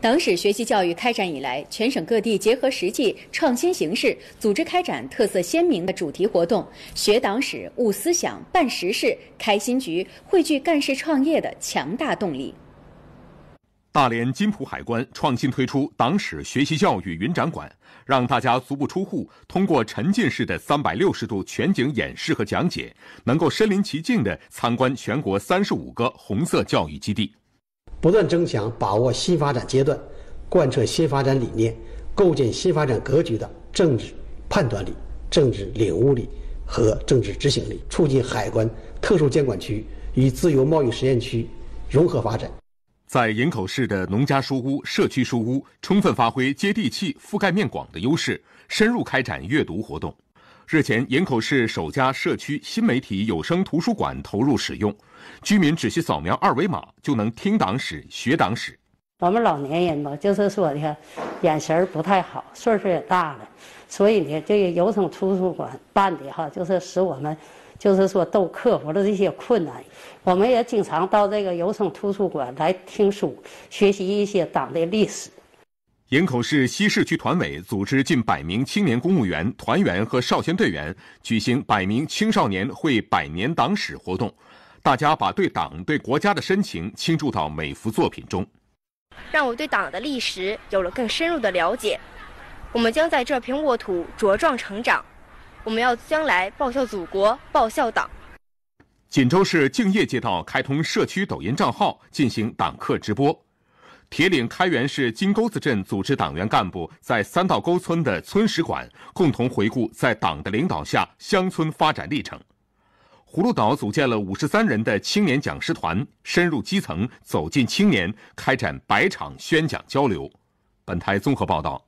党史学习教育开展以来，全省各地结合实际，创新形式，组织开展特色鲜明的主题活动，学党史、悟思想、办实事、开新局，汇聚干事创业的强大动力。大连金普海关创新推出党史学习教育云展馆，让大家足不出户，通过沉浸式的三百六十度全景演示和讲解，能够身临其境的参观全国三十五个红色教育基地。不断增强把握新发展阶段、贯彻新发展理念、构建新发展格局的政治判断力、政治领悟力和政治执行力，促进海关特殊监管区与自由贸易实验区融合发展。在营口市的农家书屋、社区书屋，充分发挥接地气、覆盖面广的优势，深入开展阅读活动。日前，营口市首家社区新媒体有声图书馆投入使用，居民只需扫描二维码就能听党史、学党史。我们老年人吧，就是说的，眼神儿不太好，岁数也大了，所以呢，这个有声图书馆办的哈，就是使我们，就是说都克服了这些困难。我们也经常到这个有声图书馆来听书，学习一些党的历史。营口市西市区团委组织近百名青年公务员、团员和少先队员举行“百名青少年会百年党史”活动，大家把对党、对国家的深情倾注到每幅作品中。让我对党的历史有了更深入的了解，我们将在这片沃土茁壮成长。我们要将来报效祖国、报效党。锦州市敬业街道开通社区抖音账号，进行党课直播。铁岭开原市金沟子镇组织党员干部在三道沟村的村史馆共同回顾在党的领导下乡村发展历程。葫芦岛组建了五十三人的青年讲师团，深入基层，走进青年，开展百场宣讲交流。本台综合报道。